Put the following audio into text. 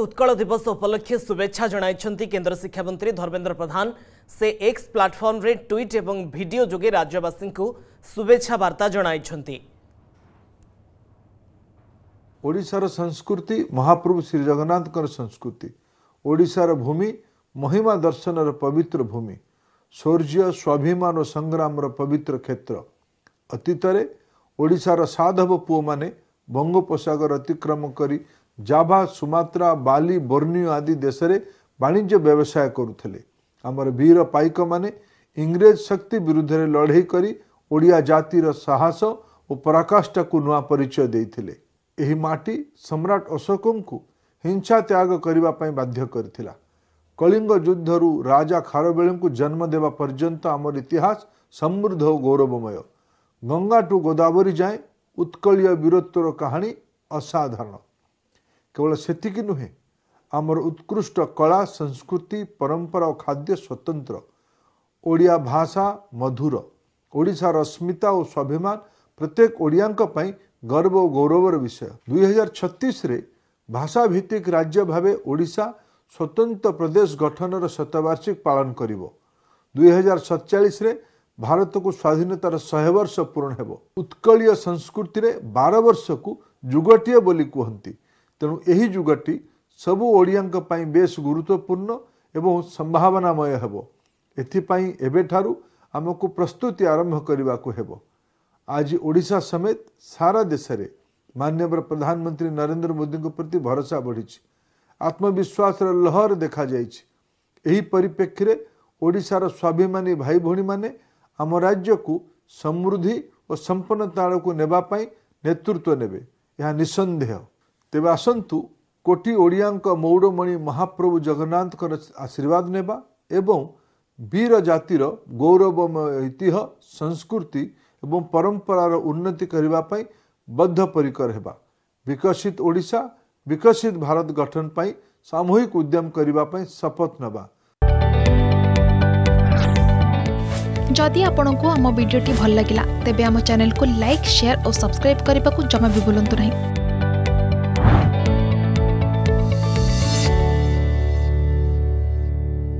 उत्कल दिवस উপলক্ষে শুভেচ্ছা জানাইছନ୍ତି কেন্দ্র শিক্ষা মন্ত্রী ধর্বেন্দ্র প্রধান সে এক্স প্ল্যাটফর্ম রে টুইট এবং ভিডিও যোগে রাজ্যবাসিনক শুভেচ্ছা বার্তা জানাইছନ୍ତି ওড়িশার সংস্কৃতি মহাপূর্ব শ্রী জগন্নাথ কর সংস্কৃতি ওড়িশার ভূমি মহিমা দর্শনৰ পবিত্র ভূমি সৰ্জীয় স্বഭിমানৰ সংগ্রামৰ পবিত্র ক্ষেত্র অতীতৰে ওড়িশাৰ সাধভ পুৱ মানে বঙ্গোপসাগৰ अतिक्रम কৰি ଜାଭା ସୁମାତ୍ରା ବାଲି ବର୍ଣ୍ଣିଓ ଆଦି ଦେଶରେ ବାଣିଜ୍ୟ ବ୍ୟବସାୟ କରୁଥିଲେ ଆମର ବୀର ପାଇକମାନେ ଇଂରେଜ ଶକ୍ତି ବିରୁଦ୍ଧରେ ଲଢ଼େଇ କରି ଓଡ଼ିଆ ଜାତିର ସାହସ ଓ ପରାକାଷ୍ଠାକୁ ନୂଆ ପରିଚୟ ଦେଇଥିଲେ ଏହି ମାଟି ସମ୍ରାଟ ଅଶୋକଙ୍କୁ ହିଂସା ତ୍ୟାଗ କରିବା ପାଇଁ ବାଧ୍ୟ କରିଥିଲା କଳିଙ୍ଗ ଯୁଦ୍ଧରୁ ରାଜା ଖାରବେଳଙ୍କୁ ଜନ୍ମ ଦେବା ପର୍ଯ୍ୟନ୍ତ ଆମର ଇତିହାସ ସମୃଦ୍ଧ ଓ ଗୌରବମୟ ଗଙ୍ଗାଠୁ ଗୋଦାବରୀ ଯାଏଁ ଉତ୍କଳୀୟ ବୀରତ୍ୱର କାହାଣୀ ଅସାଧାରଣ କେବଳ ସେତିକି ନୁହେଁ ଆମର ଉତ୍କୃଷ୍ଟ କଳା ସଂସ୍କୃତି ପରମ୍ପରା ଓ ଖାଦ୍ୟ ସ୍ୱତନ୍ତ୍ର ଓଡ଼ିଆ ଭାଷା ମଧୁର ଓଡ଼ିଶାର ଅସ୍ମିତା ଓ ସ୍ୱାଭିମାନ ପ୍ରତ୍ୟେକ ଓଡ଼ିଆଙ୍କ ପାଇଁ ଗର୍ବ ଓ ଗୌରବର ବିଷୟ ଦୁଇହଜାର ଛତିଶରେ ଭାଷାଭିତ୍ତିକ ରାଜ୍ୟ ଭାବେ ଓଡ଼ିଶା ସ୍ୱତନ୍ତ୍ର ପ୍ରଦେଶ ଗଠନର ଶତବାର୍ଷିକୀ ପାଳନ କରିବ ଦୁଇହଜାର ସତଚାଳିଶରେ ଭାରତକୁ ସ୍ୱାଧୀନତାର ଶହେ ବର୍ଷ ପୂରଣ ହେବ ଉତ୍କଳୀୟ ସଂସ୍କୃତିରେ ବାର ବର୍ଷକୁ ଯୁଗଟିଏ ବୋଲି କୁହନ୍ତି ତେଣୁ ଏହି ଯୁଗଟି ସବୁ ଓଡ଼ିଆଙ୍କ ପାଇଁ ବେଶ୍ ଗୁରୁତ୍ୱପୂର୍ଣ୍ଣ ଏବଂ ସମ୍ଭାବନାମୟ ହେବ ଏଥିପାଇଁ ଏବେଠାରୁ ଆମକୁ ପ୍ରସ୍ତୁତି ଆରମ୍ଭ କରିବାକୁ ହେବ ଆଜି ଓଡ଼ିଶା ସମେତ ସାରା ଦେଶରେ ମାନ୍ୟବର ପ୍ରଧାନମନ୍ତ୍ରୀ ନରେନ୍ଦ୍ର ମୋଦିଙ୍କ ପ୍ରତି ଭରସା ବଢ଼ିଛି ଆତ୍ମବିଶ୍ୱାସର ଲହର ଦେଖାଯାଇଛି ଏହି ପରିପ୍ରେକ୍ଷୀରେ ଓଡ଼ିଶାର ସ୍ୱାଭିମାନୀ ଭାଇ ଭଉଣୀମାନେ ଆମ ରାଜ୍ୟକୁ ସମୃଦ୍ଧି ଓ ସମ୍ପନ୍ନତା ଆଡ଼କୁ ନେବା ପାଇଁ ନେତୃତ୍ୱ ନେବେ ଏହା ନିଃସନ୍ଦେହ तेब आसतु कोटी ओडिया मौड़मणि महाप्रभु जगन्नाथ आशीर्वाद ने वीर जातिर गौरवमय ऐतिह संस्कृति एवं परंपरार उन्नति करने बद्धपरिकर होगा विकसित ओडा विकसित भारत गठन पर सामूहिक उद्यम करने शपथ नवा जदि आपण को आम भिडी भल लगा तेब चेल को लाइक सेयार और सब्सक्राइब करने को जमा भी बुलां